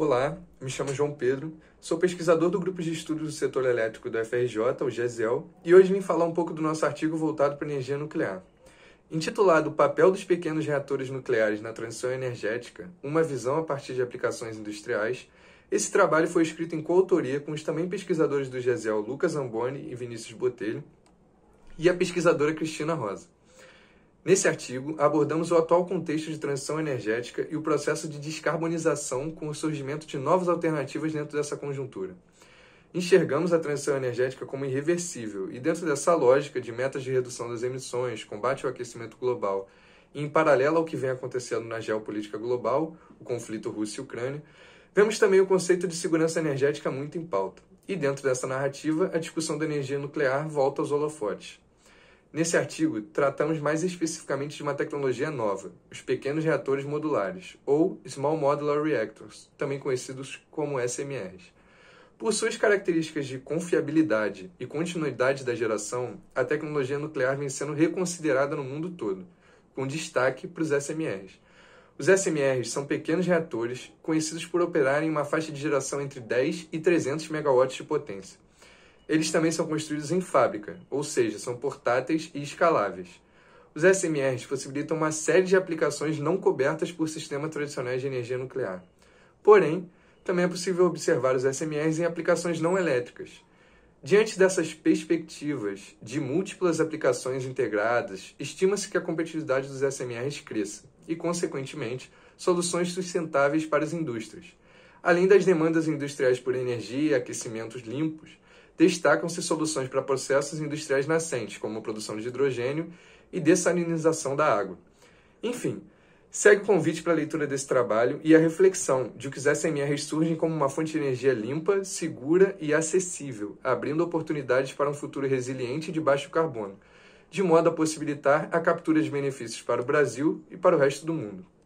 Olá, me chamo João Pedro, sou pesquisador do Grupo de Estudos do Setor Elétrico do FRJ, o GESEL, e hoje vim falar um pouco do nosso artigo voltado para energia nuclear. Intitulado O Papel dos Pequenos Reatores Nucleares na Transição Energética, uma visão a partir de aplicações industriais, esse trabalho foi escrito em coautoria com os também pesquisadores do GESEL Lucas Amboni e Vinícius Botelho e a pesquisadora Cristina Rosa. Nesse artigo, abordamos o atual contexto de transição energética e o processo de descarbonização com o surgimento de novas alternativas dentro dessa conjuntura. Enxergamos a transição energética como irreversível e, dentro dessa lógica de metas de redução das emissões, combate ao aquecimento global e, em paralelo ao que vem acontecendo na geopolítica global, o conflito Rússia-Ucrânia, vemos também o conceito de segurança energética muito em pauta. E, dentro dessa narrativa, a discussão da energia nuclear volta aos holofotes. Nesse artigo, tratamos mais especificamente de uma tecnologia nova, os pequenos reatores modulares, ou Small Modular Reactors, também conhecidos como SMRs. Por suas características de confiabilidade e continuidade da geração, a tecnologia nuclear vem sendo reconsiderada no mundo todo, com destaque para os SMRs. Os SMRs são pequenos reatores conhecidos por operarem em uma faixa de geração entre 10 e 300 MW de potência. Eles também são construídos em fábrica, ou seja, são portáteis e escaláveis. Os SMRs possibilitam uma série de aplicações não cobertas por sistemas tradicionais de energia nuclear. Porém, também é possível observar os SMRs em aplicações não elétricas. Diante dessas perspectivas de múltiplas aplicações integradas, estima-se que a competitividade dos SMRs cresça e, consequentemente, soluções sustentáveis para as indústrias. Além das demandas industriais por energia e aquecimentos limpos, destacam-se soluções para processos industriais nascentes, como a produção de hidrogênio e dessalinização da água. Enfim, segue o convite para a leitura desse trabalho e a reflexão de que os SMRs surgem como uma fonte de energia limpa, segura e acessível, abrindo oportunidades para um futuro resiliente e de baixo carbono, de modo a possibilitar a captura de benefícios para o Brasil e para o resto do mundo.